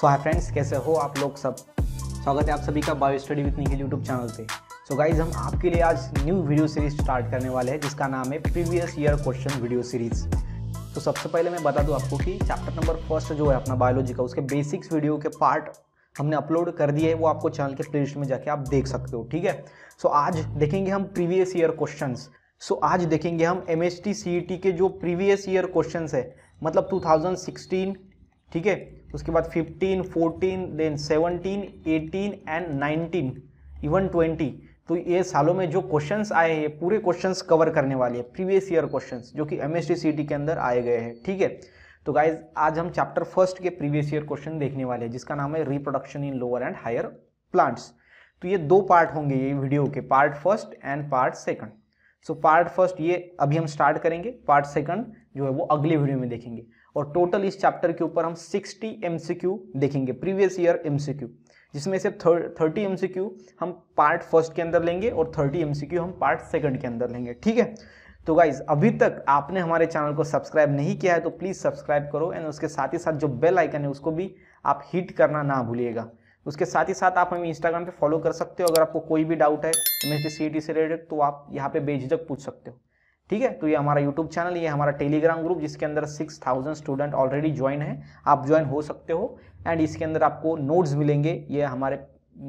सो hi friends कैसे हो आप लोग सब स्वागत है आप सभी का bio study with Nikhil YouTube channel पे सो so गाइज हम आपके लिए आज न्यू वीडियो सीरीज स्टार्ट करने वाले हैं जिसका नाम है previous year question video series तो सबसे पहले मैं बता दूं आपको कि चैप्टर नंबर फर्स्ट जो है अपना बायोलॉजी का उसके बेसिक्स वीडियो के पार्ट हमने अपलोड कर दिए वो आपको चैनल के प्लेलिस्ट में जाके आप देख सकते हो ठीक है सो so, आज देखेंगे हम प्रीवियस ईयर क्वेश्चन सो आज देखेंगे हम एम एस e के जो प्रीवियस ईयर क्वेश्चन है मतलब 2016, ठीक है उसके बाद 15, 14, देन 17, 18 एंड 19, इवन 20 तो ये सालों में जो क्वेश्चंस आए हैं पूरे क्वेश्चंस कवर करने वाले हैं प्रीवियस ईयर क्वेश्चंस जो कि एम एस के अंदर आए गए हैं ठीक है तो गाइज आज हम चैप्टर फर्स्ट के प्रीवियस ईयर क्वेश्चन देखने वाले हैं जिसका नाम है reproduction in lower and higher plants तो ये दो पार्ट होंगे ये वीडियो के part first and part second so part first ये अभी हम स्टार्ट करेंगे पार्ट सेकंड जो है वो अगले वीडियो में देखेंगे और टोटल इस चैप्टर के ऊपर हम 60 एमसीक्यू देखेंगे प्रीवियस ईयर एमसीक्यू जिसमें से थर्टी एम हम पार्ट फर्स्ट के अंदर लेंगे और थर्टी एम हम पार्ट सेकंड के अंदर लेंगे ठीक है तो गाइज अभी तक आपने हमारे चैनल को सब्सक्राइब नहीं किया है तो प्लीज़ सब्सक्राइब करो एंड उसके साथ ही साथ जो बेल आइकन है उसको भी आप हिट करना ना भूलिएगा उसके साथ ही साथ आप हमें इंस्टाग्राम पे फॉलो कर सकते हो अगर आपको कोई भी डाउट है एम एस से रिलेटेड तो आप यहाँ पे बेझिझक पूछ सकते हो ठीक है तो ये हमारा यूट्यूब चैनल ये हमारा टेलीग्राम ग्रुप जिसके अंदर six thousand student already join है आप ज्वाइन हो सकते हो एंड इसके अंदर आपको नोट्स मिलेंगे ये हमारे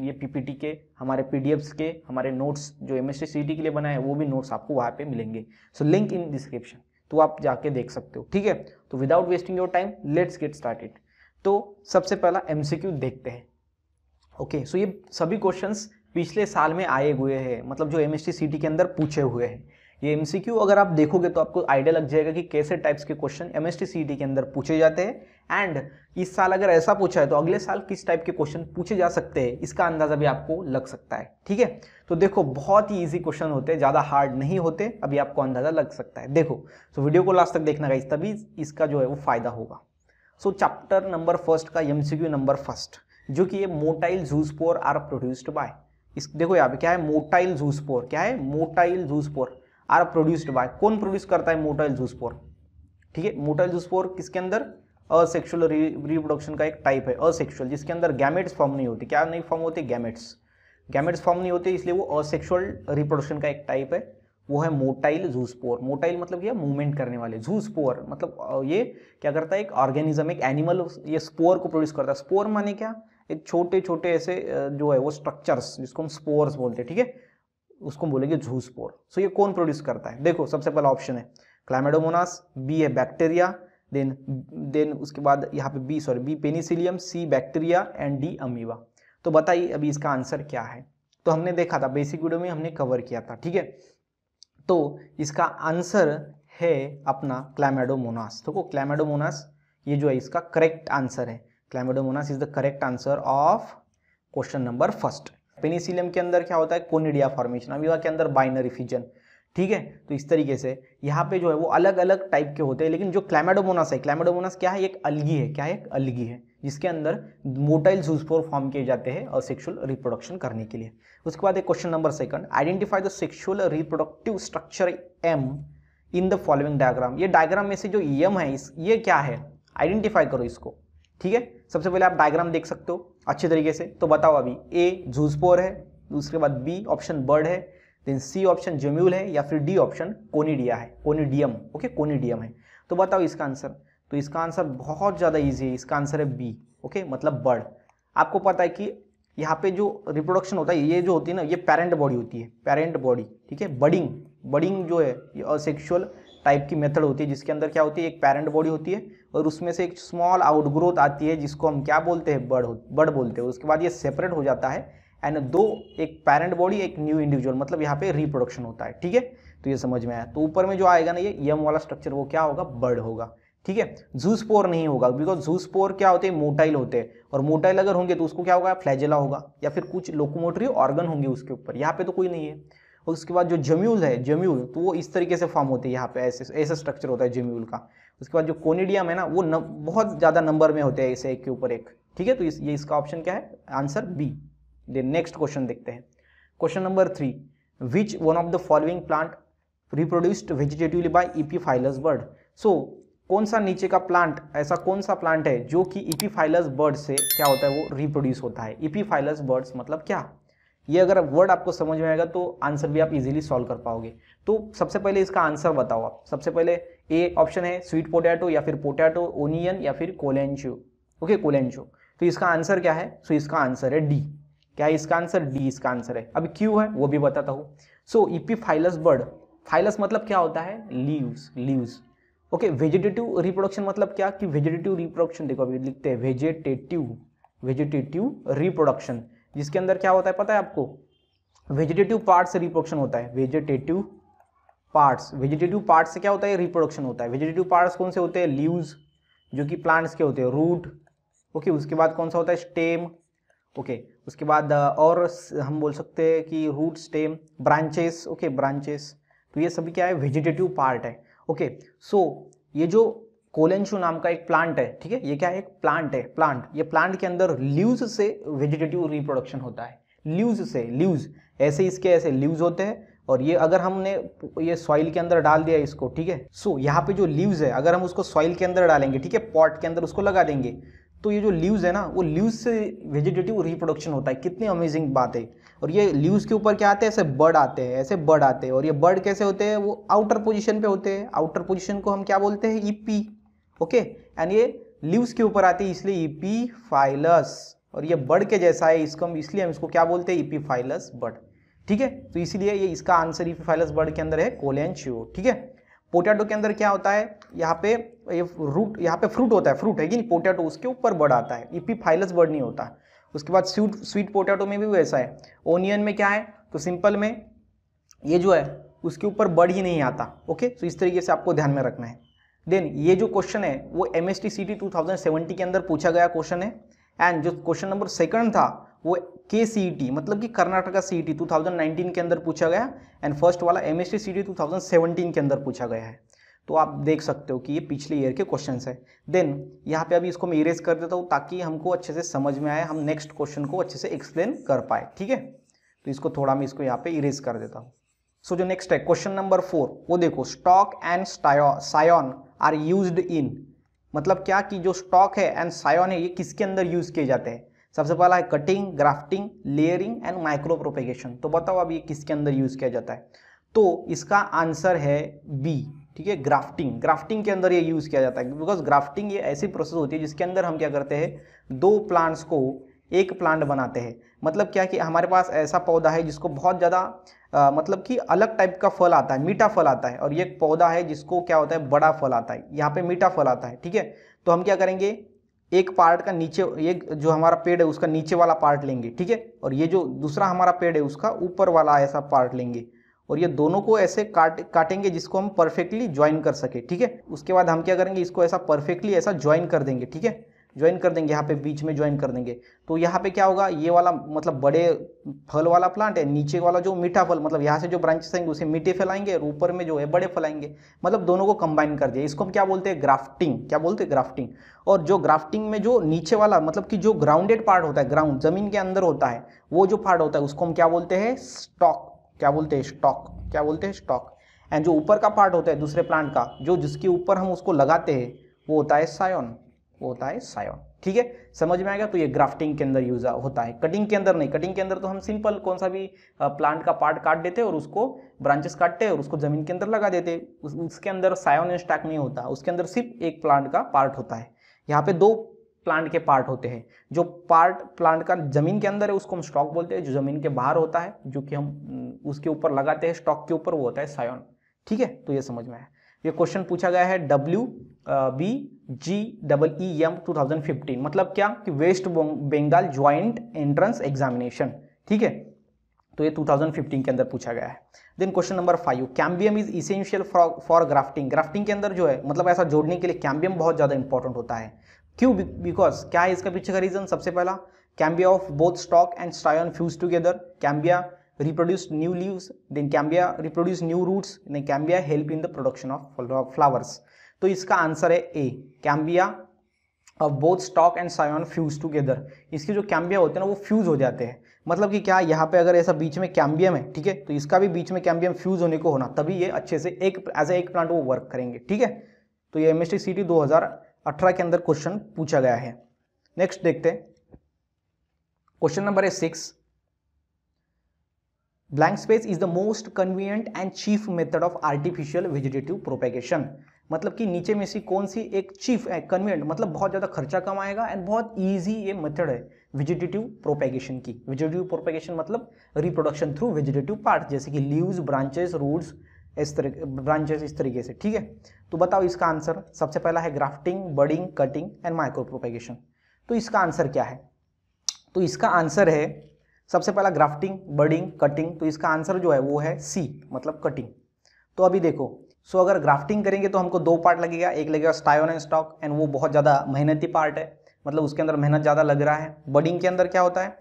ये पीपीटी के हमारे पी के हमारे नोट्स जो एम एस के लिए बनाए हैं वो भी नोट्स आपको वहाँ पे मिलेंगे सो लिंक इन डिस्क्रिप्शन तो आप जाके देख सकते हो ठीक है तो without wasting your time let's get started तो सबसे पहला एम देखते हैं ओके okay, सो so ये सभी क्वेश्चंस पिछले साल में आए हुए हैं मतलब जो एम के अंदर पूछे हुए हैं ये एमसीक्यू अगर आप देखोगे तो आपको आइडिया लग जाएगा कि कैसे टाइप्स के क्वेश्चन एम e के अंदर पूछे जाते हैं एंड इस साल अगर ऐसा पूछा है तो अगले साल किस टाइप के क्वेश्चन पूछे जा सकते हैं इसका अंदाजा भी आपको लग सकता है ठीक है तो देखो बहुत ही इजी क्वेश्चन होते हैं ज़्यादा हार्ड नहीं होते अभी आपको अंदाजा लग सकता है देखो तो वीडियो को लास्ट तक देखना गाइज तभी इसका जो है वो फायदा होगा सो चैप्टर नंबर फर्स्ट का एम नंबर फर्स्ट जो कि ये motile zoospore are produced by इस देखो यहाँ पे क्या है मोटाइल जूसपोर क्या है motile zoospore are produced by कौन प्रोड्यूस करता है मोटाइल जूसपोर ठीक है मोटाइल जूसपोर किसके अंदर असेक्शुअल रिप्रोडक्शन का एक टाइप है असेक्शुअल जिसके अंदर गैमेट्स फॉर्म नहीं होते क्या नहीं फॉर्म होते गैमेट्स गैमेट्स फॉर्म नहीं होते इसलिए वो असेक्शुअल रिप्रोडक्शन का एक टाइप है वो है मोटाइल जूसपोर मोटाइल मतलब क्या मूवमेंट करने वाले जूसपोर मतलब ये क्या करता है एक ऑर्गेनिज्म एक एनिमल ये स्पोर को प्रोड्यूस करता है स्पोर माने क्या एक छोटे छोटे ऐसे जो है वो स्ट्रक्चर्स जिसको हम स्पोर्स बोलते हैं ठीक है उसको बोलेंगे झूसपोर सो ये कौन प्रोड्यूस करता है देखो सबसे पहला ऑप्शन है क्लाइमेडोमोनास बी है बैक्टीरिया देन देन उसके बाद यहाँ पे B sorry B Penicillium C bacteria and D amoeba तो बताइए अभी इसका आंसर क्या है तो हमने देखा था बेसिक वीडियो में हमने कवर किया था ठीक है तो इसका आंसर है अपना क्लाइमेडोमोनास देखो क्लाइमेडोमोनास ये जो है इसका करेक्ट आंसर है Chlamydomonas is the correct answer of question number first Penicillium के अंदर क्या होता है कोनिडिया फॉर्मेशन अमीबा के अंदर बाइनरी फिजन ठीक है तो इस तरीके से यहाँ पे जो है वो अलग अलग टाइप के होते हैं लेकिन जो क्लाइमेडोमोनास है क्लाइमेडोमोनास क्या है एक अलगी है क्या है एक अलगी है जिसके अंदर मोटाइल जूसफोर फॉर्म किए जाते हैं और सेक्शुअल रिप्रोडक्शन करने के लिए उसके बाद एक question number second identify the sexual reproductive structure M in the following diagram ये डायग्राम में से जो एम है इस ये क्या है आइडेंटिफाई करो इसको ठीक है सबसे पहले आप डायग्राम देख सकते हो अच्छे तरीके से तो बताओ अभी ए झूसपोर है उसके बाद बी ऑप्शन बर्ड है देन सी ऑप्शन जम्यूल है या फिर डी ऑप्शन कोनीडिया है कोनीडियम ओके कोनीडियम है तो बताओ इसका आंसर तो इसका आंसर बहुत ज़्यादा ईजी है इसका आंसर है बी ओके मतलब बर्ड आपको पता है कि यहाँ पे जो रिप्रोडक्शन होता है ये जो होती है ना ये पेरेंट बॉडी होती है पेरेंट बॉडी ठीक है बडिंग बडिंग जो है ये असेक्शुअल टाइप की मेथड होती है जिसके अंदर क्या होती है एक पेरेंट बॉडी होती है और उसमें से एक स्मॉल आउटग्रोथ आती है जिसको हम क्या बोलते हैं बर्ड बर्ड बोलते हैं उसके बाद ये सेपरेट हो जाता है एंड दो एक पेरेंट बॉडी एक न्यू इंडिविजुअल मतलब यहाँ पे रिप्रोडक्शन होता है ठीक है तो ये समझ में आया तो ऊपर में जो आएगा ना ये यम वाला स्ट्रक्चर वो क्या होगा बर्ड होगा ठीक है जूसपोर नहीं होगा बिकॉज जूसपोर क्या होते हैं मोटाइल होते हैं और मोटाइल अगर होंगे तो उसको क्या होगा फ्लैजेला होगा या फिर कुछ लोकोमोटरी ऑर्गन होंगे उसके ऊपर यहाँ पे तो कोई नहीं है और उसके बाद जो जम्यूल है जम्यूल तो वो इस तरीके से फॉर्म होते हैं यहाँ पे ऐसे ऐसा स्ट्रक्चर होता है जम्यूल का उसके बाद जो कोनिडियम है ना वो न, बहुत ज़्यादा नंबर में होते हैं ऐसे एक के ऊपर एक ठीक है तो इस, ये इसका ऑप्शन क्या है आंसर बी दे नेक्स्ट क्वेश्चन देखते हैं question number three which one of the following plant reproduced vegetatively by epiphyllous bud so कौन सा नीचे का प्लांट ऐसा कौन सा प्लांट है जो कि इपीफाइलस बर्ड से क्या होता है वो रिप्रोड्यूस होता है इपीफाइलस बर्ड्स मतलब क्या ये अगर वर्ड आपको समझ में आएगा तो आंसर भी आप इजीली सॉल्व कर पाओगे तो सबसे पहले इसका आंसर बताओ आप सबसे पहले ए ऑप्शन है स्वीट पोटैटो या फिर पोटैटो ओनियन या फिर कोलेंचो ओके कोलेंचो तो इसका आंसर क्या है सो इसका आंसर है डी क्या है इसका आंसर डी इसका आंसर है अब क्यू है वो भी बताता हूँ सो फाइलस बर्ड फाइलस मतलब क्या होता है leaves leaves okay vegetative reproduction मतलब क्या कि वेजिटेटिव रिप्रोडक्शन देखो अभी लिखते हैं वेजिटेटिव वेजिटेटिव रिप्रोडक्शन जिसके अंदर क्या होता है पता है आपको वेजिटेटिव पार्ट्स रिप्रोडक्शन होता है वेजिटेटिव पार्ट्स वेजिटेटिव पार्ट्स से क्या होता है रिप्रोडक्शन होता है वेजिटेटिव पार्ट्स कौन से होते हैं लीव्स जो कि प्लांट्स के होते हैं रूट ओके उसके बाद कौन सा होता है स्टेम ओके उसके बाद और हम बोल सकते हैं कि root stem branches okay branches तो ये सभी क्या है वेजिटेटिव पार्ट है ओके सो so, ये जो कोलेंशु नाम का एक प्लांट है ठीक है ये क्या है एक प्लांट है प्लांट ये प्लांट के अंदर ल्यूज से वेजिटेटिव रिप्रोडक्शन होता है ल्यूज से ल्यूज ऐसे इसके ऐसे ल्यूज होते हैं और ये अगर हमने ये सॉइल के अंदर डाल दिया इसको ठीक है सो यहाँ पे जो लीव्स है अगर हम उसको सॉइल के अंदर डालेंगे ठीक है पॉट के अंदर उसको लगा देंगे तो ये जो लीव्स है ना वो लीव्स से वेजिटेटिव रिप्रोडक्शन होता है कितनी अमेजिंग बात है और ये लीव्स के ऊपर क्या आते हैं ऐसे बर्ड आते हैं ऐसे बर्ड आते हैं और ये बर्ड कैसे होते हैं वो आउटर पोजिशन पे होते हैं आउटर पोजिशन को हम क्या बोलते हैं ई e ओके एंड ये लिव्स के ऊपर आती है इसलिए इपीफाइलस और ये बर्ड के जैसा है इसको हम इसलिए हम इसको क्या बोलते हैं फाइलस बर्ड ठीक है तो इसीलिए ये इसका आंसर फाइलस बर्ड के अंदर है कोलेन ठीक है पोटैटो के अंदर क्या होता है यहाँ पे ये रूट यहाँ पे फ्रूट होता है फ्रूट है कि नहीं पोटैटो उसके ऊपर बर्ड आता है फाइलस बर्ड नहीं होता उसके बाद स्वीट स्वीट पोटैटो में भी वैसा है ओनियन में क्या है तो सिंपल में ये जो है उसके ऊपर बर्ड ही नहीं आता ओके तो इस तरीके से आपको ध्यान में रखना है देन ये जो क्वेश्चन है वो M S T C T two thousand seventy के अंदर पूछा गया क्वेश्चन है एंड जो क्वेश्चन नंबर सेकंड था वो के सी टी मतलब कि Karnataka C T two thousand nineteen के अंदर पूछा गया एंड फर्स्ट वाला M S T C T two thousand seventeen के अंदर पूछा गया है तो आप देख सकते हो कि ये पिछले ईयर के क्वेश्चन है देन यहाँ पे अभी इसको मैं इरेज कर देता हूँ ताकि हमको अच्छे से समझ में आए हम नेक्स्ट क्वेश्चन को अच्छे से एक्सप्लेन कर पाए ठीक है तो इसको थोड़ा मैं इसको यहाँ पे इरेज कर देता हूँ सो जो नेक्स्ट है क्वेश्चन नंबर फोर वो देखो stock and scion are use in मतलब क्या कि जो स्टॉक है एंड सायोन है ये किसके अंदर यूज किए जाते हैं सबसे पहला है cutting grafting layering and micro propagation तो बताओ अब ये किसके अंदर यूज किया जाता है तो इसका आंसर है बी ठीक है ग्राफ्टिंग ग्राफ्टिंग के अंदर ये यूज किया जाता है बिकॉज ग्राफ्टिंग ये ऐसी प्रोसेस होती है जिसके अंदर हम क्या करते हैं दो प्लांट्स को एक प्लांट बनाते हैं मतलब क्या कि हमारे पास ऐसा पौधा है जिसको बहुत ज़्यादा मतलब कि अलग टाइप का फल आता है मीठा फल आता है और ये एक पौधा है जिसको क्या होता है बड़ा फल आता है यहाँ पे मीठा फल आता है ठीक है तो हम क्या करेंगे एक पार्ट का नीचे एक जो हमारा पेड़ है उसका नीचे वाला पार्ट लेंगे ठीक है और ये जो दूसरा हमारा पेड़ है उसका ऊपर वाला ऐसा पार्ट लेंगे और ये दोनों को ऐसे काट काटेंगे जिसको हम परफेक्टली ज्वाइन कर सके ठीक है उसके बाद हम क्या करेंगे इसको ऐसा परफेक्टली ऐसा ज्वाइन कर देंगे ठीक है ज्वाइन कर देंगे यहाँ पे बीच में ज्वाइन कर देंगे तो यहाँ पे क्या होगा ये वाला मतलब बड़े फल वाला प्लांट है नीचे वाला जो मीठा फल मतलब यहाँ से जो ब्रांचेस आएंगे उसे मीठे फैलाएंगे और ऊपर में जो है बड़े फैलाएंगे मतलब दोनों को कंबाइन कर दिया इसको हम क्या बोलते हैं ग्राफ्टिंग क्या बोलते हैं ग्राफ्टिंग और जो ग्राफ्टिंग में जो नीचे वाला मतलब कि जो ग्राउंडेड पार्ट होता है ग्राउंड जमीन के अंदर होता है वो जो पार्ट होता है उसको हम क्या बोलते हैं स्टॉक क्या बोलते हैं स्टॉक क्या बोलते हैं स्टॉक एंड जो ऊपर का पार्ट होता है दूसरे प्लांट का जो जिसके ऊपर हम उसको लगाते हैं वो होता है सायोन वो होता है सायोन ठीक है समझ में आएगा तो ये ग्राफ्टिंग के अंदर यूज होता है कटिंग के अंदर नहीं कटिंग के अंदर तो हम सिंपल कौन सा भी प्लांट का पार्ट काट देते और उसको ब्रांचेस काटते और उसको जमीन के अंदर लगा देते उस, उसके अंदर सायोन स्टैक नहीं होता उसके अंदर सिर्फ एक प्लांट का पार्ट होता है यहाँ पे दो प्लांट के पार्ट होते हैं जो पार्ट प्लांट का जमीन के अंदर है उसको हम स्टॉक बोलते हैं जो जमीन के बाहर होता है जो कि हम उसके ऊपर लगाते हैं स्टॉक के ऊपर वो होता है सायोन ठीक है तो ये समझ में आया ये क्वेश्चन पूछा गया है W B J double E M fifteen मतलब क्या कि West Bengal joint entrance examination ठीक है तो ये 2015 के अंदर पूछा गया है then question number five cambium is essential for grafting grafting के अंदर जो है मतलब ऐसा जोड़ने के लिए कैम्बियम बहुत ज़्यादा इंपॉर्टेंट होता है क्यों बिकॉज क्या है इसका पीछे का रीजन सबसे पहला cambia of both stock and scion fuse together cambia reproduce new leave then cambia reproduce new roots then cambia help in the production of flowers तो इसका आंसर है ए कैम्बिया और both stock and scion fuse together इसके जो कैम्बिया होते हैं ना वो फ्यूज हो जाते हैं मतलब कि क्या यहाँ पे अगर ऐसा बीच में कैम्बियम है ठीक है तो इसका भी बीच में कैम्बियम फ्यूज होने को होना तभी ये अच्छे से एक एज ए एक प्लांट वो वर्क करेंगे ठीक है तो ये M S T C T के अंदर क्वेश्चन पूछा गया है नेक्स्ट देखते क्वेश्चन नंबर है six blank space is the most convenient and chief method of artificial vegetative propagation मतलब कि नीचे में से कौन सी एक चीफ है कन्वेंट मतलब बहुत ज़्यादा खर्चा आएगा एंड बहुत ईजी ये मेथड है वेजिटेटिव प्रोपेगेशन की वेजिटेटिव प्रोपेगेशन मतलब रिप्रोडक्शन थ्रू वेजिटेटिव पार्ट जैसे कि लीव्स ब्रांचेस रूट्स इस तरीके ब्रांचेस इस तरीके से ठीक है तो बताओ इसका आंसर सबसे पहला है grafting budding cutting and micro propagation तो इसका आंसर क्या है तो इसका आंसर है सबसे पहला ग्राफ्टिंग बडिंग कटिंग तो इसका आंसर जो है वो है सी मतलब कटिंग तो अभी देखो सो so, अगर ग्राफ्टिंग करेंगे तो हमको दो पार्ट लगेगा एक लगेगा स्टायोन एंड स्टॉक एंड वो बहुत ज़्यादा मेहनती पार्ट है मतलब उसके अंदर मेहनत ज़्यादा लग रहा है बडिंग के अंदर क्या होता है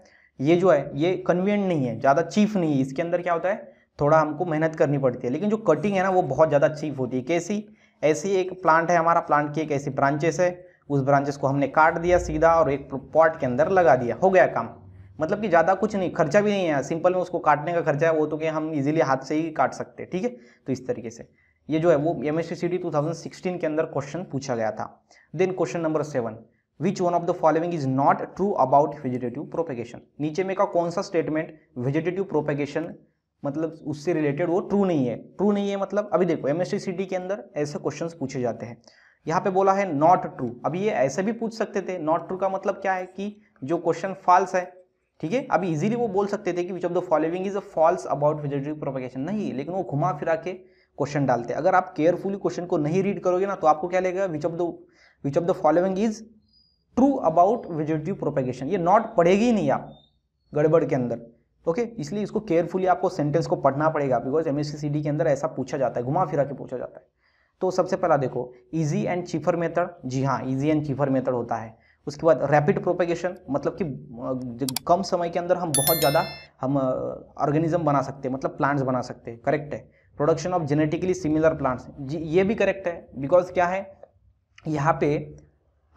ये जो है ये कन्वीनियंट नहीं है ज़्यादा चीफ नहीं है इसके अंदर क्या होता है थोड़ा हमको मेहनत करनी पड़ती है लेकिन जो कटिंग है ना वो बहुत ज़्यादा चीफ होती है कैसी ऐसी एक प्लांट है हमारा प्लांट की एक ऐसी ब्रांचेस है उस ब्रांचेस को हमने काट दिया सीधा और एक पॉट के अंदर लगा दिया हो गया काम मतलब कि ज़्यादा कुछ नहीं खर्चा भी नहीं है सिंपल में उसको काटने का खर्चा है वो तो कि हम इजीली हाथ से ही काट सकते हैं ठीक है तो इस तरीके से ये जो है वो एम एस 2016 के अंदर क्वेश्चन पूछा गया था then question number seven which one of the following is not true about vegetative propagation नीचे में का कौन सा स्टेटमेंट वेजिटेटिव प्रोपेगेशन मतलब उससे रिलेटेड वो ट्रू नहीं है ट्रू नहीं है मतलब अभी देखो एम के अंदर ऐसे क्वेश्चन पूछे जाते हैं यहाँ पे बोला है नॉट ट्रू अभी ये ऐसे भी पूछ सकते थे नॉट ट्रू का मतलब क्या है कि जो क्वेश्चन फॉल्स है ठीक है अभी इजीली वो बोल सकते थे कि which of the following is a false about vegetative propagation नहीं लेकिन वो घुमा फिरा के क्वेश्चन डालते हैं अगर आप केयरफुली क्वेश्चन को नहीं रीड करोगे ना तो आपको क्या लगेगा which of the which of the following is true about vegetative propagation ये नॉट पढ़ेगी ही नहीं आप गड़बड़ के अंदर ओके okay? इसलिए इसको केयरफुली आपको सेंटेंस को पढ़ना पड़ेगा बिकॉज एम एस के अंदर ऐसा पूछा जाता है घुमा फिरा के पूछा जाता है तो सबसे पहला देखो इजी एंड चीफर मेथड जी हाँ इजी एंड चीफर मेथड होता है उसके बाद रैपिड प्रोपेगेशन मतलब कि कम समय के अंदर हम बहुत ज़्यादा हम ऑर्गेनिज्म बना सकते हैं मतलब प्लांट्स बना सकते हैं करेक्ट है production of genetically similar plants ये भी करेक्ट है बिकॉज क्या है यहाँ पे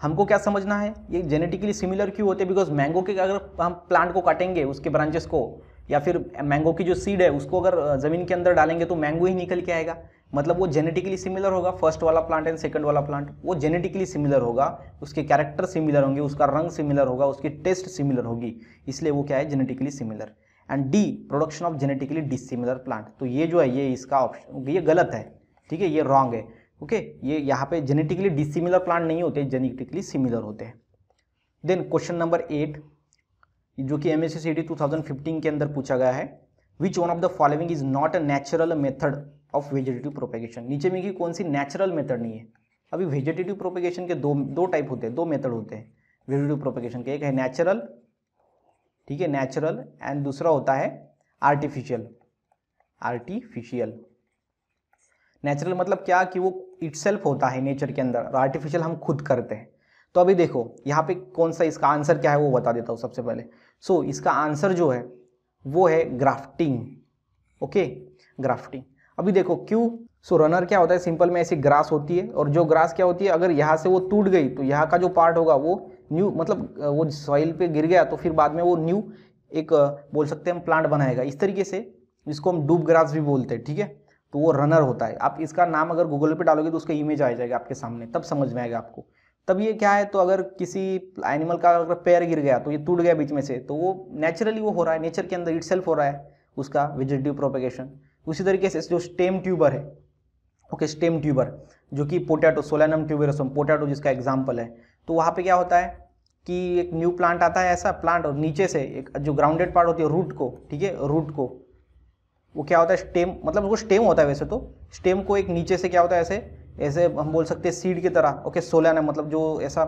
हमको क्या समझना है ये जेनेटिकली सिमिलर क्यों होते हैं बिकॉज मैंगो के अगर हम प्लांट को काटेंगे उसके ब्रांचेस को या फिर मैंगो की जो सीड है उसको अगर ज़मीन के अंदर डालेंगे तो मैंगो ही निकल के आएगा मतलब वो जेनेटिकली सिमिलर होगा फर्स्ट वाला प्लांट एंड सेकंड वाला प्लांट वो जेनेटिकली सिमिलर होगा उसके कैरेक्टर सिमिलर होंगे उसका रंग सिमिलर होगा उसकी टेस्ट सिमिलर होगी इसलिए वो क्या है genetically similar and D production of genetically dissimilar plant तो ये जो है ये इसका ऑप्शन ये गलत है ठीक है ये रॉन्ग है ओके ये यहाँ पे जेनेटिकली डिसिमिलर प्लांट नहीं होते जेनेटिकली सिमिलर होते हैं देन क्वेश्चन नंबर एट जो कि एम एस सी डी के अंदर पूछा गया है which one of the following is not a natural method of vegetative propagation नीचे में की कौन सी नेचुरल मेथड नहीं है अभी वेजिटेटिव प्रोपेगेशन के दो दो टाइप होते हैं दो मेथड होते हैं वेजिटेटिव प्रोपेगेशन के एक है नेचुरल ठीक है नेचुरल एंड दूसरा होता है आर्टिफिशियल आर्टिफिशियल नेचुरल मतलब क्या कि वो इट्सल्फ होता है नेचर के अंदर और आर्टिफिशियल हम खुद करते हैं तो अभी देखो यहाँ पे कौन सा इसका आंसर क्या है वो बता देता हूँ सबसे पहले सो so, इसका आंसर जो है वो है ग्राफ्टिंग ओके ग्राफ्टिंग अभी देखो क्यों सो रनर क्या होता है सिंपल में ऐसी ग्रास होती है और जो ग्रास क्या होती है अगर यहाँ से वो टूट गई तो यहाँ का जो पार्ट होगा वो न्यू मतलब वो सॉइल पे गिर गया तो फिर बाद में वो न्यू एक बोल सकते हैं हम प्लांट बनाएगा इस तरीके से जिसको हम डूब ग्रास भी बोलते हैं ठीक है तो वो रनर होता है आप इसका नाम अगर गूगल पे डालोगे तो उसका इमेज आ जाएगा आपके सामने तब समझ में आएगा आपको तब ये क्या है तो अगर किसी एनिमल का अगर पैर गिर गया तो ये टूट गया बीच में से तो वो नेचुरली वो हो रहा है नेचर के अंदर इट हो रहा है उसका वेजिटेटिव प्रोपेगेशन उसी तरीके से जो स्टेम ट्यूबर है ओके स्टेम ट्यूबर जो कि पोटैटो सोलानम ट्यूबरसम पोटैटो जिसका एग्जाम्पल है तो वहाँ पे क्या होता है कि एक न्यू प्लांट आता है ऐसा प्लांट और नीचे से एक जो ग्राउंडेड पार्ट होती है रूट को ठीक है रूट को वो क्या होता है स्टेम मतलब वो स्टेम होता है वैसे तो स्टेम को एक नीचे से क्या होता है ऐसे ऐसे हम बोल सकते हैं सीड की तरह ओके सोलन है मतलब जो ऐसा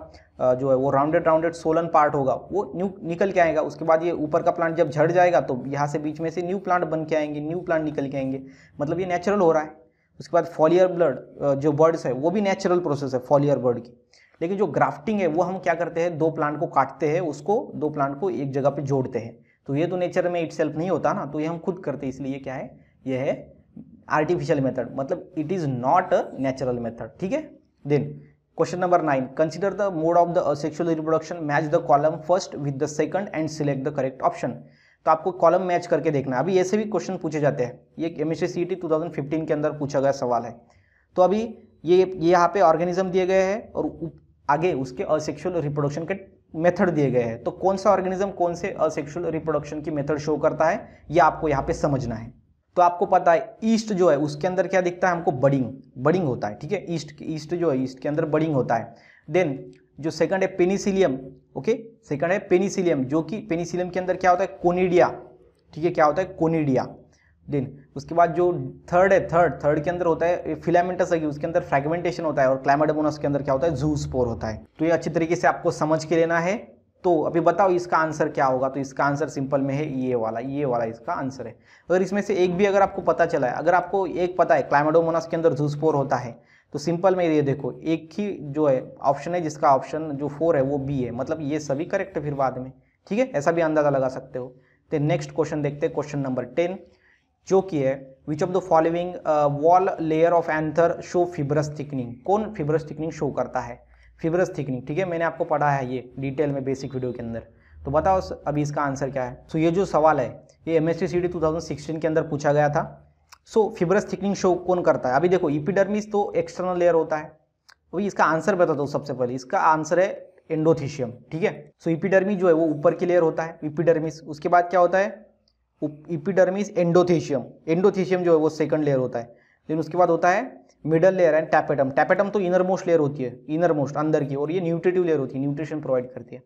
जो है वो राउंडेड राउंडेड सोलन पार्ट होगा वो न्यू निकल के आएगा उसके बाद ये ऊपर का प्लांट जब झड़ जाएगा तो यहाँ से बीच में से न्यू प्लांट बन के आएंगे न्यू प्लांट निकल के आएंगे मतलब ये नेचुरल हो रहा है उसके बाद फॉलियर ब्लड जो बर्ड्स है वो भी नेचुरल प्रोसेस है फॉलियर बर्ड की लेकिन जो ग्राफ्टिंग है वो हम क्या करते हैं दो प्लांट को काटते हैं उसको दो प्लांट को एक जगह पे जोड़ते हैं तो ये तो नेचर में इट नहीं होता ना तो ये हम खुद करते हैं इसलिए क्या है ये है आर्टिफिशियल मेथड मतलब it is not a natural method ठीक है then question number nine consider the mode of the sexual reproduction match the column first with the second and select the correct option तो आपको column match करके देखना है अभी ऐसे भी क्वेश्चन पूछे जाते हैं ये केमिस्ट्री सी टी के अंदर पूछा गया सवाल है तो अभी ये ये यहाँ पे ऑर्गेनिज्म दिए गए हैं और आगे उसके असेक्शुअल रिप्रोडक्शन के मेथड दिए गए हैं तो कौन सा ऑर्गेनिज्म कौन से असेक्शुअल रिप्रोडक्शन की मेथड शो करता है ये आपको यहाँ पे समझना है तो आपको पता है ईस्ट जो है उसके अंदर क्या दिखता है हमको बडिंग बडिंग होता है ठीक है ईस्ट ईस्ट जो है ईस्ट के अंदर बडिंग होता है देन जो सेकंड है पेनिसिलियम ओके सेकंड है पेनिसिलियम जो कि पेनिसिलियम के अंदर क्या होता है कोनिडिया ठीक है क्या होता है कोनिडिया देन उसके बाद जो थर्ड है थर्ड थर्ड के अंदर होता है फिलामेंटस है उसके अंदर फ्रेगमेंटेशन होता है और क्लाइमाडोमोनस के अंदर क्या होता है जू स्पोर होता है तो ये अच्छी तरीके से आपको समझ के लेना है तो अभी बताओ इसका आंसर क्या होगा तो इसका आंसर सिंपल में है ये वाला ये वाला इसका आंसर है अगर इसमें से एक भी अगर आपको पता चला है अगर आपको एक पता है क्लाइमाडोमोनास के अंदर जूसपोर होता है तो सिंपल में ये देखो एक ही जो है ऑप्शन है जिसका ऑप्शन जो फोर है वो बी है मतलब ये सभी करेक्ट है फिर बाद में ठीक है ऐसा भी अंदाजा लगा सकते हो तो नेक्स्ट क्वेश्चन देखते हैं क्वेश्चन नंबर टेन जो कि है which of the following wall layer of anther show fibrous thickening कौन फिब्रस थिकनिंग शो करता है फिब्रस थिकनिंग ठीक है मैंने आपको पढ़ा है ये डिटेल में बेसिक वीडियो के अंदर तो बताओ अभी इसका आंसर क्या है सो so, ये जो सवाल है ये एम एस के अंदर पूछा गया था सो फिब्रस थिकनिंग शो कौन करता है अभी देखो इपिडर्मिस तो एक्सटर्नल लेयर होता है वही इसका आंसर बता दो सबसे पहले इसका आंसर है एंडोथीशियम ठीक है सो इपिडर्मिस जो है वो ऊपर की लेयर होता है इपिडर्मिस उसके बाद क्या होता है इपिडर्मिस एंडोथीशियम एंडोथीशियम जो है वो सेकंड लेयर होता है लेकिन उसके बाद होता है middle layer and tapetum tapetum तो इनर मोस्ट लेयर होती है इनर मोस्ट अंदर की और ये न्यूट्रेटिव लेयर होती है न्यूट्रिशन प्रोवाइड करती है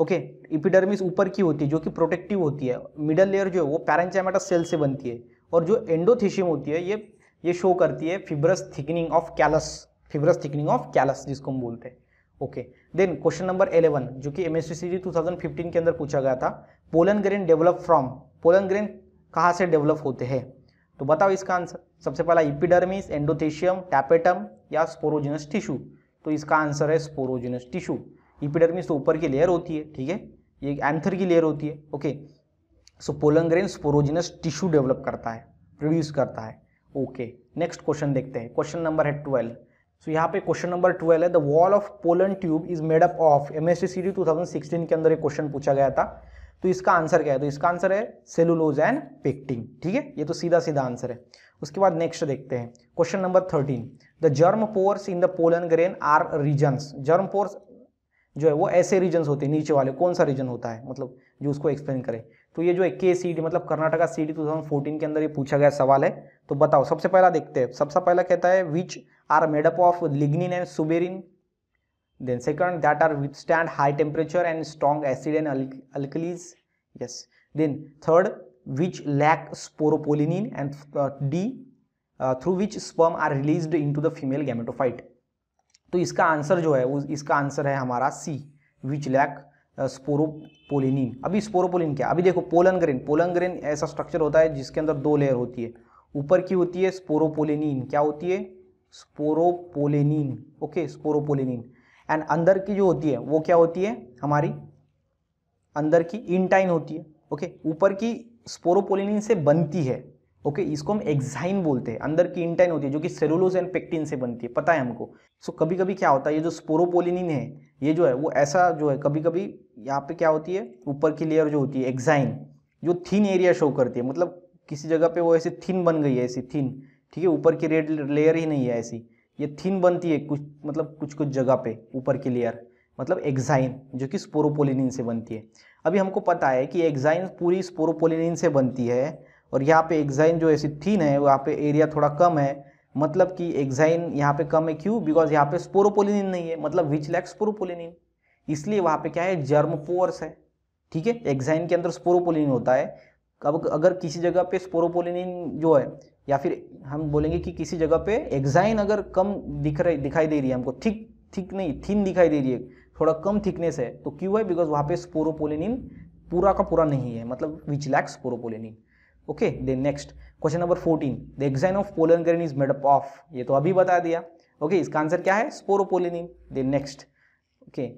ओके इपिडर्मिस ऊपर की होती है जो कि प्रोटेक्टिव होती है मिडल लेयर जो है वो पैरेंचाइमेटा सेल से बनती है और जो एंडोथीशियम होती है ये ये शो करती है fibrous thickening of callus fibrous thickening of callus जिसको हम बोलते हैं ओके देन क्वेश्चन नंबर 11 जो कि एम एस सी के अंदर पूछा गया था pollen grain develop from pollen grain कहाँ से डेवलप होते हैं तो बताओ इसका आंसर सबसे पहला इपिडर्मिस एंडोथेशियम टैपेटम या स्पोरोजिनस टिश्यू तो इसका आंसर है स्पोरोजिनस टिश्यू इपिडर्मिस तो ऊपर की लेयर होती है ठीक है ये एंथर की लेयर होती है okay so pollen grain sporogenous tissue develop करता है प्रोड्यूस करता है ओके नेक्स्ट क्वेश्चन देखते हैं क्वेश्चन नंबर है ट्वेल्व सो यहाँ पे क्वेश्चन नंबर ट्वेल्व है the wall of pollen tube is made up of M S C के अंदर एक क्वेश्चन पूछा गया था तो इसका आंसर क्या है तो इसका आंसर है सेलुलोज एंड पेक्टिंग ठीक है ये तो सीधा सीधा आंसर है उसके बाद नेक्स्ट देखते हैं question number thirteen the germ pores in the pollen grain are regions germ pores जो है वो ऐसे रीजन्स होते हैं नीचे वाले कौन सा रीजन होता है मतलब जो उसको एक्सप्लेन करें तो ये जो इक्के सी मतलब कर्नाटका सी डी के अंदर ये पूछा गया सवाल है तो बताओ सबसे पहला देखते हैं सबसे पहला कहता है which are made up of lignin and suberin then second that are withstand high temperature and strong acid and alkalis yes then third which lack sporopollenin and D through which sperm are release into the female gametophyte तो इसका answer जो है इसका answer है हमारा C which lack sporopollenin अभी sporopollenin क्या अभी देखो पोलन ग्रेन पोलन ग्रेन ऐसा स्ट्रक्चर होता है जिसके अंदर दो लेयर होती है ऊपर की होती है स्पोरोपोलिनिन क्या होती है स्पोरोपोलिनिन ओके स्पोरोपोलिनिन एंड अंदर की जो होती है वो क्या होती है हमारी अंदर की इंटाइन होती है ओके ऊपर की स्पोरोपोलिनिन से बनती है ओके okay, इसको हम एक्साइन बोलते हैं अंदर की इंटाइन होती है जो कि सेरोलोज एंड पेक्टिन से बनती है पता है हमको सो so, कभी कभी क्या होता है ये जो स्पोरोपोलिनिन है ये जो है वो ऐसा जो है कभी कभी यहाँ पे क्या होती है ऊपर की लेयर जो होती है एक्साइन जो थिन एरिया शो करती है मतलब किसी जगह पे वो ऐसी थिन बन गई है ऐसी थिन ठीक है ऊपर की रेड लेयर ही नहीं है ऐसी ये थिन बनती है कुछ मतलब कुछ कुछ जगह पे ऊपर की लेयर मतलब एक्साइन जो कि स्पोरोपोलिनिन से बनती है अभी हमको पता है कि एक्साइन पूरी स्पोरोपोलिनिन से बनती है और यहाँ पे एग्जाइन जो ऐसी थीन है वहाँ पे एरिया थोड़ा कम है मतलब कि एग्जाइन यहाँ पे कम है क्यों बिकॉज यहाँ पे स्पोरोपोलिनिन नहीं है मतलब विच लैक स्पोरोपोलिनिन इसलिए वहाँ पे क्या है जर्म पोअर्स है ठीक है एग्जाइन के अंदर स्पोरोपोलिनिन होता है अब अगर किसी जगह पे स्पोरोपोलिनिन जो है या फिर हम बोलेंगे कि किसी जगह पे एग्जाइन अगर कम दिख रही दिखाई दे रही है हमको ठीक ठीक नहीं थिन दिखाई दे रही है थोड़ा कम थिकनेस है तो क्यों है बिकॉज वहाँ पे स्पोरोपोलिनिन पूरा का पूरा नहीं है मतलब which lack sporopollenin okay the next question number fourteen the exine of pollen grain is made up of ये तो अभी बता दिया ओके okay, इसका आंसर क्या है sporopollenin the next okay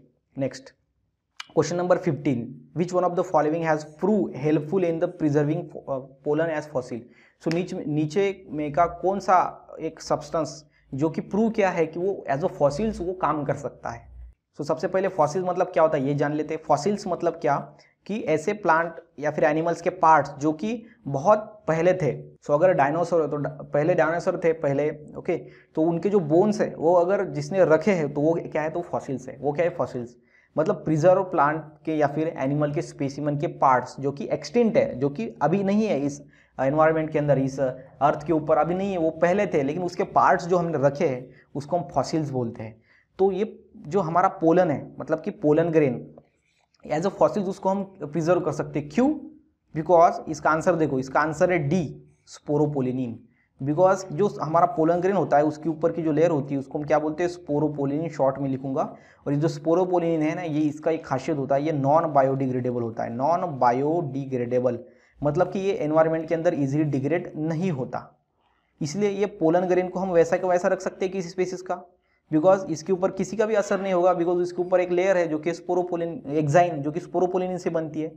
next question number fifteen which one of the following has prove helpful in the preserving pollen as fossil so नीचे नीचे में का कौन सा एक सब्सटेंस जो कि प्रूव किया है कि वो एज अ फॉसिल्स वो काम कर सकता है सो so, सबसे पहले फॉसिल्स मतलब क्या होता है ये जान लेते हैं फॉसिल्स मतलब क्या कि ऐसे प्लांट या फिर एनिमल्स के पार्ट्स जो कि बहुत पहले थे सो अगर डायनासोर है तो पहले डायनासोर थे पहले ओके तो उनके जो बोन्स है वो अगर जिसने रखे हैं तो वो क्या है तो फॉसिल्स है वो क्या है फॉसिल्स मतलब प्रिजर्व प्लांट के या फिर एनिमल के स्पेसिमन के पार्ट्स जो कि एक्सटिंट है जो कि अभी नहीं है इस एनवायरनमेंट के अंदर इस अर्थ के ऊपर अभी नहीं है वो पहले थे लेकिन उसके पार्ट्स जो हमने रखे हैं उसको हम फॉसिल्स बोलते हैं तो ये जो हमारा पोलन है मतलब कि pollen grain as a fossil उसको हम प्रिजर्व कर सकते क्यों बिकॉज इसका आंसर देखो इसका आंसर है डी स्पोरोपोलिनिन बिकॉज जो हमारा पोलन ग्रेन होता है उसके ऊपर की जो लेयर होती है उसको हम क्या बोलते हैं स्पोरोपोलिनिन शॉर्ट में लिखूंगा और ये जो स्पोरोपोलिनिन है ना ये इसका एक खासियत होता है ये नॉन बायोडिग्रेडेबल होता है नॉन बायोडिग्रेडेबल मतलब कि ये एनवायरमेंट के अंदर इजीली डिग्रेड नहीं होता इसलिए ये पोलन ग्रेन को हम वैसा के वैसा रख सकते हैं किसी स्पेसिस का बिकॉज इसके ऊपर किसी का भी असर नहीं होगा बिकॉज इसके ऊपर एक लेयर है जो कि स्पोरोपोलिन एक्साइन जो कि स्पोरोपोलिन से बनती है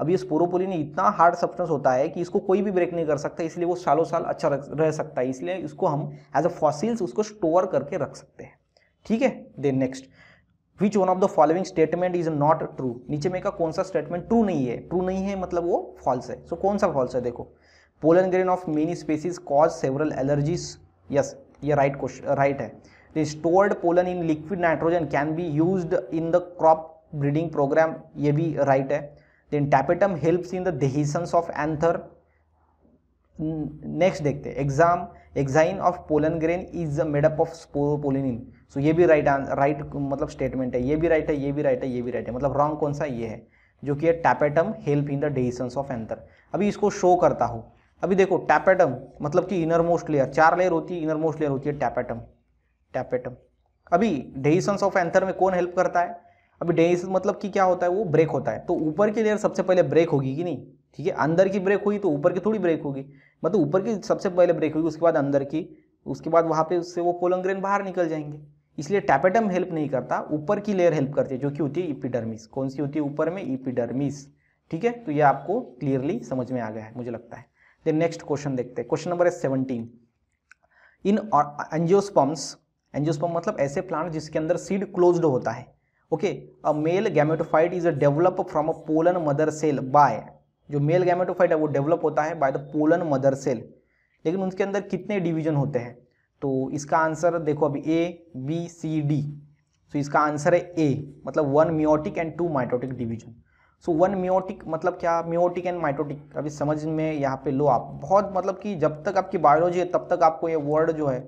अब ये स्पोरोपोलिन इतना हार्ड सब्सटेंस होता है कि इसको कोई भी ब्रेक नहीं कर सकता इसलिए वो सालों साल अच्छा रह सकता है इसलिए इसको हम एज अ फॉसिल्स उसको स्टोर करके रख सकते हैं ठीक है then next which one of the following statement is not true नीचे में का कौन सा स्टेटमेंट ट्रू नहीं है ट्रू नहीं है मतलब वो फॉल्स है सो so, कौन सा फॉल्स है देखो pollen grain of many species cause several allergies yes ये राइट क्वेश्चन राइट है the stored pollen in liquid nitrogen can be used in the crop breeding program ये भी राइट है then tapetum helps in the dehiscence of anther next देखते हैं exam exine of pollen grain is made up of sporopollenin so ये भी right right मतलब statement है ये भी राइट है ये भी राइट है ये भी राइट है मतलब रॉन्ग कौन सा ये है जो कि है tapetum help in the dehiscence of anther अभी इसको शो करता हूँ अभी देखो टैपेटम मतलब कि इनर मोस्ट लेयर चार लेयर होती है इनर मोस्ट लेयर होती है टैपेटम टैपेटम अभी डेहिसन्स ऑफ एंथर में कौन हेल्प करता है अभी डेहिस मतलब कि क्या होता है वो ब्रेक होता है तो ऊपर की लेयर सबसे पहले ब्रेक होगी कि नहीं ठीक है अंदर की ब्रेक हुई तो ऊपर की थोड़ी ब्रेक होगी मतलब ऊपर की सबसे पहले ब्रेक होगी उसके बाद अंदर की उसके बाद वहाँ पे उससे वो पोलंग्रेन बाहर निकल जाएंगे इसलिए टैपेटम हेल्प नहीं करता ऊपर की लेयर हेल्प करती है जो कि होती है इपीडर्मिस कौन सी होती है ऊपर में इपीडर्मिस ठीक है तो ये आपको क्लियरली समझ में आ गया है मुझे लगता है देन नेक्स्ट क्वेश्चन देखते हैं क्वेश्चन नंबर है सेवनटीन इन एंजियोस्पम्स एंजियोस्पर्म मतलब ऐसे प्लांट जिसके अंदर सीड क्लोज्ड होता है okay a male gametophyte is a develop from a pollen mother cell by जो मेल गैमेटोफाइट है वो डेवलप होता है by the pollen mother cell लेकिन उनके अंदर कितने डिवीजन होते हैं तो इसका आंसर देखो अभी A B C D so इसका आंसर है ए मतलब one meiotic and two mitotic division so one meiotic मतलब क्या म्योटिक एंड माइटोटिक अभी समझ में यहाँ पे लो आप बहुत मतलब कि जब तक आपकी बायोलॉजी है तब तक आपको ये वर्ड जो है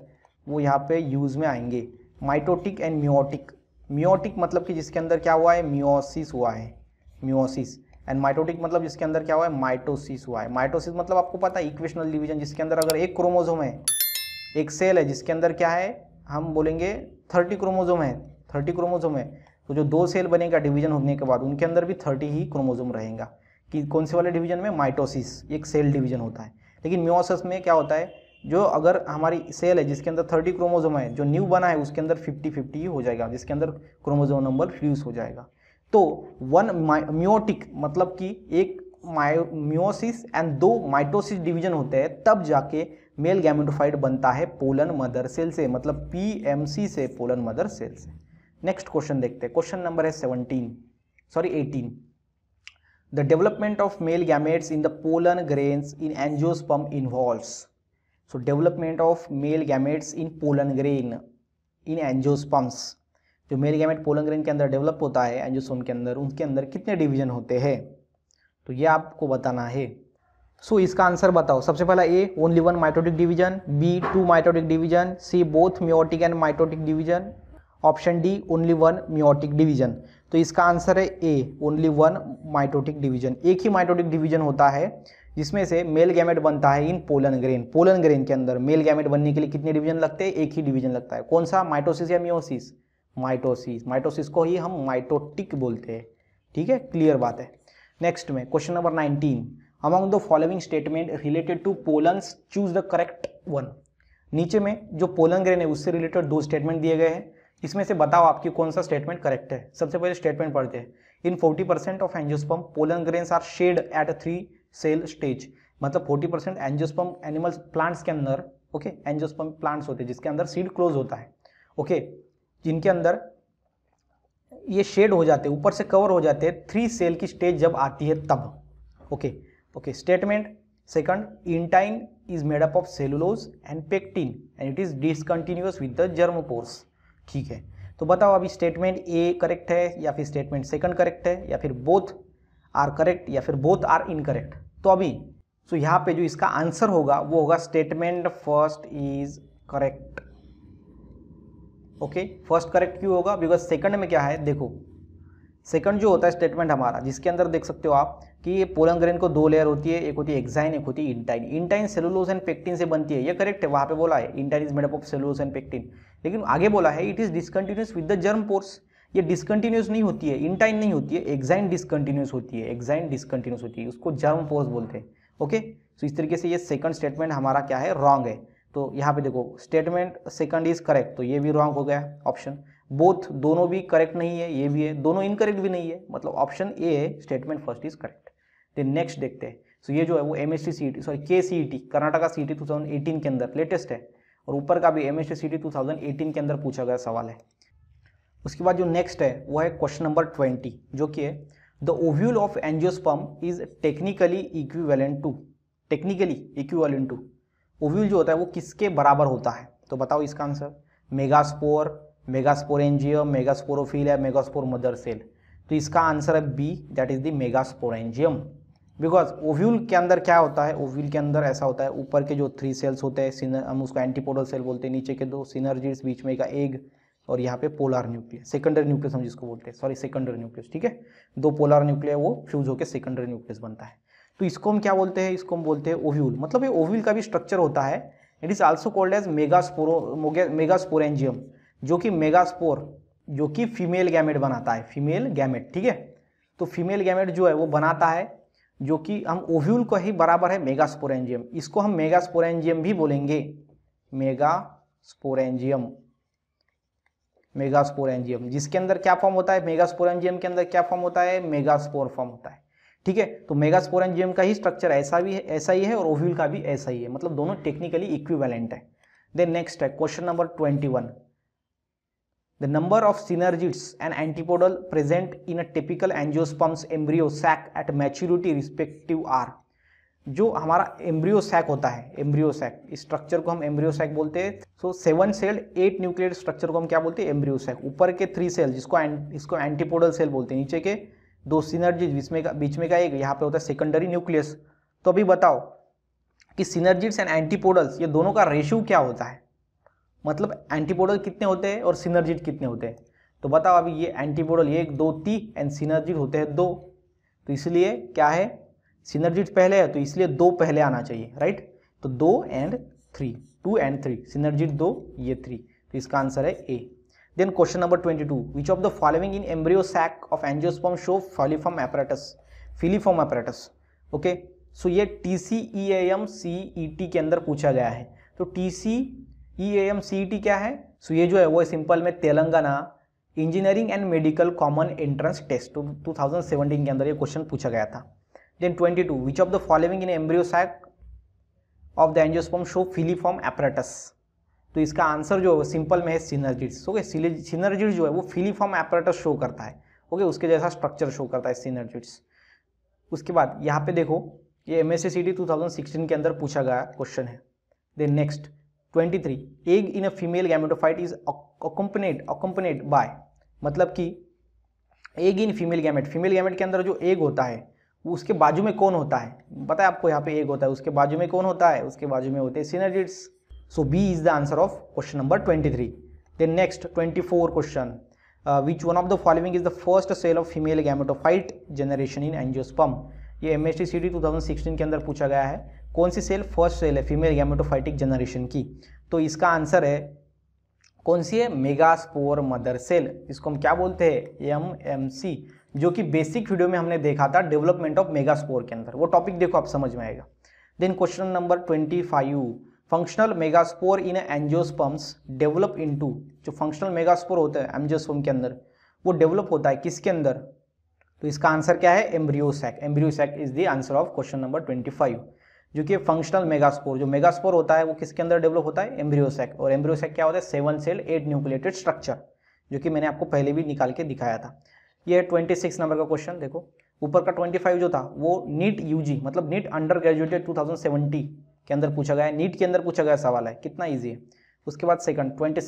वो यहाँ पे यूज़ में आएंगे माइटोटिक एंड म्योटिक म्योटिक मतलब कि जिसके अंदर क्या हुआ है म्योसिस हुआ है म्योसिस एंड माइटोटिक मतलब जिसके अंदर क्या हुआ है माइटोसिस हुआ है माइटोसिस मतलब आपको पता है इक्वेशनल डिवीजन जिसके अंदर अगर एक क्रोमोजोम है एक सेल है जिसके अंदर क्या है हम बोलेंगे थर्टी क्रोमोजोम है थर्टी क्रोमोजोम है तो जो दो सेल बनेगा डिवीजन होने के बाद उनके अंदर भी थर्टी ही क्रोमोजोम रहेगा कि कौन से वाले डिवीजन में माइटोसिस एक सेल डिवीजन होता है लेकिन म्योसिस में क्या होता है जो अगर हमारी सेल है जिसके अंदर थर्टी क्रोमोजोम है जो न्यू बना है उसके अंदर फिफ्टी फिफ्टी ही हो जाएगा जिसके अंदर क्रोमोजोम नंबर फ्यूज हो जाएगा तो वन म्योटिक मतलब कि एक म्योसिस एंड दो माइटोसिस डिवीजन होते हैं तब जाके मेल गैमेटोफाइट बनता है पोलन मदर सेल से मतलब पीएमसी से पोलन मदर सेल से नेक्स्ट क्वेश्चन देखते हैं क्वेश्चन नंबर है seventeen sorry eighteen the development of male gametes in the pollen grains in angiosperm involves so development of male gametes in pollen grain in angiosperms जो male gamete pollen grain के अंदर develop होता है एंजोसोम के अंदर उनके अंदर कितने डिवीजन होते हैं तो ये आपको बताना है सो so, इसका आंसर बताओ सबसे पहला A only one mitotic division B two mitotic division C both meiotic and mitotic division option D only one meiotic division तो इसका आंसर है A only one mitotic division एक ही माइटोटिक डिवीजन होता है जिसमें से मेल गैमेट बनता है in pollen grain pollen grain के अंदर मेल गैमेट बनने के लिए कितने डिवीजन लगते हैं एक ही डिवीजन लगता है कौन सा माइटोसिस या मियोसिस माइटोसिस माइटोसिस को ही हम माइटोटिक बोलते हैं ठीक है क्लियर बात है नेक्स्ट में question number nineteen among the following statement related to pollen choose the correct one नीचे में जो पोलन ग्रेन है उससे रिलेटेड दो स्टेटमेंट दिए गए हैं इसमें से बताओ आपकी कौन सा स्टेटमेंट करेक्ट है सबसे पहले स्टेटमेंट पढ़ते हैं in 40% percent of angiosperm pollen grains are shed at three cell stage मतलब 40 परसेंट एंजियोस्पम एनिमल्स प्लांट्स के अंदर ओके एंजियोस्पम प्लांट्स होते हैं जिसके अंदर सीड क्लोज होता है ओके okay, जिनके अंदर ये शेड हो जाते हैं ऊपर से कवर हो जाते हैं थ्री सेल की स्टेज जब आती है तब okay okay statement second intine is made up of cellulose and pectin and it is discontinuous with the germ pores ठीक है तो बताओ अभी स्टेटमेंट ए करेक्ट है या फिर स्टेटमेंट सेकंड करेक्ट है या फिर बोथ आर करेक्ट या फिर बोथ आर इनकरेक्ट तो अभी सो so यहाँ पे जो इसका आंसर होगा वो होगा statement first is correct okay first correct क्यों होगा बिकॉज सेकंड में क्या है देखो सेकंड जो होता है स्टेटमेंट हमारा जिसके अंदर देख सकते हो आप कि ये पोलंग्रेन को दो लेयर होती है एक होती है एक्साइन एक होती है intine intine cellulose and pectin से बनती है ये करेक्ट है वहाँ पे बोला है intine is made up of cellulose and pectin लेकिन आगे बोला है it is discontinuous with the germ pores ये डिसकंटिन्यूस नहीं होती है इंटाइन नहीं होती है एग्जाइन डिसकंटिन्यूस होती है एग्जाइन डिसकंटिन्यूस होती है उसको जर्म पोज बोलते हैं ओके सो इस तरीके से ये सेकंड स्टेटमेंट हमारा क्या है रॉन्ग है तो यहाँ पे देखो स्टेटमेंट सेकंड इज करेक्ट तो ये भी रॉन्ग हो गया ऑप्शन बोथ दोनों भी करेक्ट नहीं है ये भी है दोनों इनकरेक्ट भी नहीं है मतलब ऑप्शन ए है statement first is correct then next देखते हैं सो so ये जो है वो M S T sorry K C T Karnataka C T two के अंदर लेटेस्ट है और ऊपर का भी एम एस टी टू के अंदर पूछा गया सवाल है उसके बाद जो नेक्स्ट है वो है क्वेश्चन नंबर ट्वेंटी जो कि है the ovule of angiosperm is technically equivalent to technically equivalent to ovule जो होता है वो किसके बराबर होता है तो बताओ इसका answer megaspore megasporangium megasporophyll या मेगास्पोर मदर सेल तो इसका आंसर है B that is the megasporangium because ovule के अंदर क्या होता है ओव्यूल के अंदर ऐसा होता है ऊपर के जो थ्री सेल्स होते हैं हम उसको एंटीपोडल सेल बोलते हैं नीचे के दो सिनर्जीज बीच में का एग और यहाँ पे पोलर न्यूक्लियस सेकेंडरी न्यूक्लियस हम जिसको बोलते हैं सॉरी सेकेंडरी न्यूक्लियस ठीक है दो पोलर न्यूक्लियर वो फ्यूज होकर सेकेंडरी न्यूक्लियस बनता है तो इसको हम क्या बोलते हैं इसको हम बोलते हैं ओव्यूल मतलब ये ओव्यूल का भी स्ट्रक्चर होता है it is also called as megasporo megasporangium जो कि मेगास्पोर जो कि फीमेल गैमेट बनाता है फीमेल गैमेट ठीक है तो फीमेल गैमेट जो है वो बनाता है जो कि हम ओव्यूल का ही बराबर है मेगास्पोरेंजियम इसको हम मेगास्पोरेंजियम भी बोलेंगे मेगास्पोरेंजियम मेगास्पोर एंजियम जिसके अंदर क्या फॉर्म होता है मेगास्पोर एंजियम के अंदर क्या फॉर्म होता है मेगास्पोर फॉर्म होता है ठीक है तो मेगास्पोर एंजियम का ही स्ट्रक्चर ऐसा भी है ऐसा ही है और ओव्यूल का भी ऐसा ही है मतलब दोनों टेक्निकली इक्विवेलेंट है देन नेक्स्ट है question number twenty one The number of synergids and antipodal present in a typical angiosperm's embryo sac at maturity respective are जो हमारा एम्ब्रियो सैक होता है एम्ब्रियो सैक स्ट्रक्चर को हम एम्ब्रियो सैक बोलते हैं so seven cell eight nuclear structure को हम क्या बोलते हैं एम्ब्रियो सैक ऊपर के थ्री सेल जिसको इसको एंटीपोडल सेल बोलते हैं नीचे के दो सिनर्जिज बीच में का बीच में का एक यहाँ पे होता है सेकेंडरी न्यूक्लियस तो अभी बताओ कि सिनर्जिड्स एंड एंटीपोडल्स ये दोनों का रेशियो क्या होता है मतलब एंटीपोडल कितने होते हैं और सिनर्जिड कितने होते हैं तो बताओ अभी ये एंटीपोडल ये एक दो ती एंड सिनर्जिड होते हैं दो तो इसलिए क्या है सिनर्जिट तो पहले है तो इसलिए दो पहले आना चाहिए राइट तो दो and three two and three synergid दो ये थ्री तो इसका आंसर है A then question number twenty two which of the following in embryo sac of angiosperm show filiform apparatus filiform apparatus okay so ये T C E A M C E T के अंदर पूछा गया है तो T C E A M C E T क्या है सो so ये जो है वो है सिंपल में Telangana engineering and medical common entrance test two thousand 2017 के अंदर ये क्वेश्चन पूछा गया था Then 22. Which of the following in embryo sac of the angiosperm show filiform apparatus तो इसका आंसर जो है सिंपल में है सिनर्जिड्स ओके सिनर्जिड्स जो है वो फिलीफॉर्म एपरेटस शो करता है ओके उसके जैसा स्ट्रक्चर शो करता है सिनर्जिड्स उसके बाद यहाँ पे देखो ये M S C T two thousand sixteen के अंदर पूछा गया क्वेश्चन है then next twenty three egg in a female gametophyte is accompanied accompanied by मतलब कि egg in female gamete female gamete के अंदर जो एग होता है उसके बाजू में कौन होता है पता है आपको यहाँ पे एक होता है उसके बाजू में कौन होता है उसके बाजू में होते हैं so B is the answer of question number twenty three then next twenty four question which one of the following is the first cell of female gametophyte generation in angiosperm ये M S T C D two thousand sixteen के अंदर पूछा गया है कौन सी cell first cell है female gametophytic generation की तो इसका आंसर है कौन सी है मेगास्पोर मदर सेल इसको हम क्या बोलते हैं एम एम सी जो कि बेसिक वीडियो में हमने देखा था डेवलपमेंट ऑफ मेगा स्पोर के अंदर वो टॉपिक देखो आप समझ में आएगा then question number twenty five functional spore in angiosperms develop into जो फंक्शनल स्पोर होता है एंजियोस्पम के अंदर वो डेवलप होता है किसके अंदर तो इसका आंसर क्या है embryo sac embryo sac is the answer of question number twenty five जो कि फंक्शनल मेगास्पोर जो मेगास्पोर होता है वो किसके अंदर डेवलप होता है एम्ब्रियोसैक और एम्ब्रियोसैक क्या होता है seven cell eight nucleated structure जो कि मैंने आपको पहले भी निकाल के दिखाया था ये 26 नंबर का क्वेश्चन देखो ऊपर का 25 जो था वो नीट यूजी मतलब नीट अंडर ग्रेजुएटेड 2070 के अंदर पूछा गया है नीट के अंदर पूछा गया सवाल है कितना ईजी है उसके बाद second twenty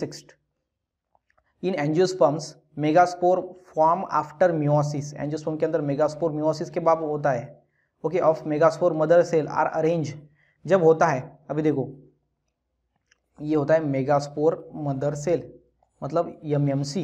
in angiosperms megaspore form after meiosis angiosperm के अंदर मेगास्पोर म्योसिस के बाद होता है okay of megaspore mother cell are arrange जब होता है अभी देखो ये होता है मेगास्पोर मदर सेल मतलब एम एम सी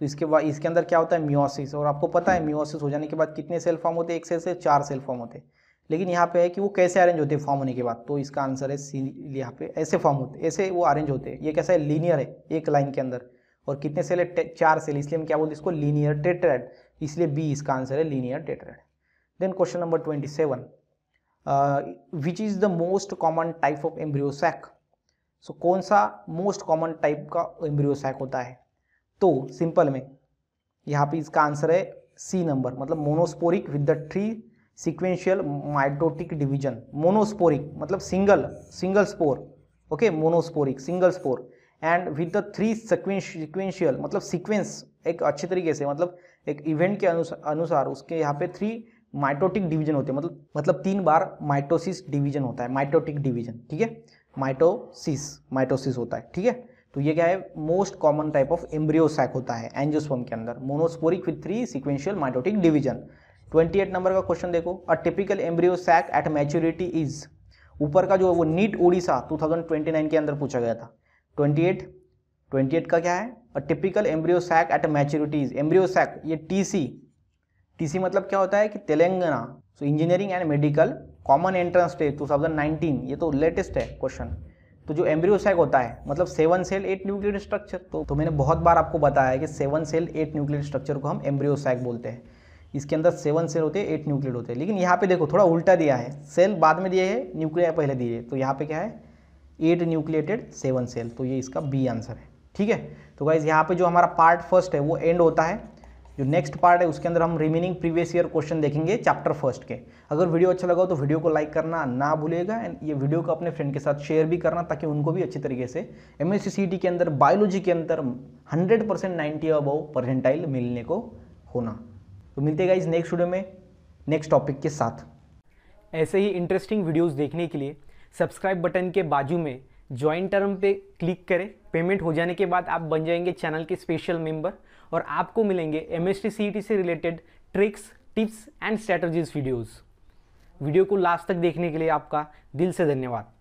तो इसके बाद इसके अंदर क्या होता है म्योसिस और आपको पता है म्योसिस हो जाने के बाद कितने सेल फॉर्म होते हैं एक सेल से चार सेल फॉर्म होते हैं लेकिन यहाँ पे है कि वो कैसे अरेंज होते हैं फॉर्म होने के बाद तो इसका आंसर है सी यहाँ पे ऐसे फॉर्म होते ऐसे वो अरेंज होते हैं ये कैसा है लीनियर है एक लाइन के अंदर और कितने सेल है चार सेल इसलिए हम क्या बोलते हैं इसको लीनियर टेटरेड इसलिए बी इसका आंसर है linear tetrad then question number twenty seven which is the most common type of embryo sac so कौन सा मोस्ट कॉमन टाइप का एम्ब्रियोसैक होता है तो सिंपल में यहाँ पे इसका आंसर है सी नंबर मतलब monosporic with the three sequential mitotic division monosporic मतलब single single spore okay monosporic single spore and with the three sequential मतलब सिक्वेंस एक अच्छे तरीके से मतलब एक इवेंट के अनुसार, अनुसार उसके यहाँ पे थ्री माइटोटिक डिवीजन होते हैं मतलब मतलब तीन बार माइटोसिस डिवीजन होता है माइटोटिक डिवीजन ठीक है माइटोसिस माइटोसिस होता है ठीक है तो ये क्या है most common type of embryo sac होता है एंजियोस्पर्म के अंदर monosporic with three sequential mitotic division 28 number का क्वेश्चन देखो a typical embryo sac at maturity is ऊपर का जो है वो नीट उड़ीसा 2029 के अंदर पूछा गया था 28 28 का क्या है a typical embryo sac at maturity is embryo sac ये टीसी टीसी मतलब क्या होता है कि Telangana so engineering and medical common entrance test two ये तो लेटेस्ट है क्वेश्चन तो जो एम्ब्रियोसाइक होता है मतलब seven cell eight nuclear structure तो, तो मैंने बहुत बार आपको बताया है कि seven cell eight nuclear structure को हम एम्ब्रियोसाइक बोलते हैं इसके अंदर सेवन सेल होते हैं एट न्यूक्लियर होते हैं लेकिन यहाँ पे देखो थोड़ा उल्टा दिया है सेल बाद में दिए है न्यूक्लियर पहले दिए तो यहाँ पे क्या है एट न्यूक्लिएटेड सेवन सेल तो ये इसका बी आंसर है ठीक है तो गाइज यहाँ पे जो हमारा पार्ट फर्स्ट है वो एंड होता है जो नेक्स्ट पार्ट है उसके अंदर हम रिमेनिंग प्रीवियस ईयर क्वेश्चन देखेंगे चैप्टर फर्स्ट के अगर वीडियो अच्छा लगा हो तो वीडियो को लाइक करना ना भूलेगा एंड ये वीडियो को अपने फ्रेंड के साथ शेयर भी करना ताकि उनको भी अच्छी तरीके से एम एस के अंदर बायोलॉजी के अंदर hundred percent ninety above percentile मिलने को होना तो मिलते गए इस नेक्स्ट वीडियो में नेक्स्ट टॉपिक के साथ ऐसे ही इंटरेस्टिंग वीडियोज़ देखने के लिए सब्सक्राइब बटन के बाजू में ज्वाइंट टर्म पे क्लिक करें पेमेंट हो जाने के बाद आप बन जाएंगे चैनल के स्पेशल मेंबर और आपको मिलेंगे एम एस e से related tricks tips and strategies videos video को लास्ट तक देखने के लिए आपका दिल से धन्यवाद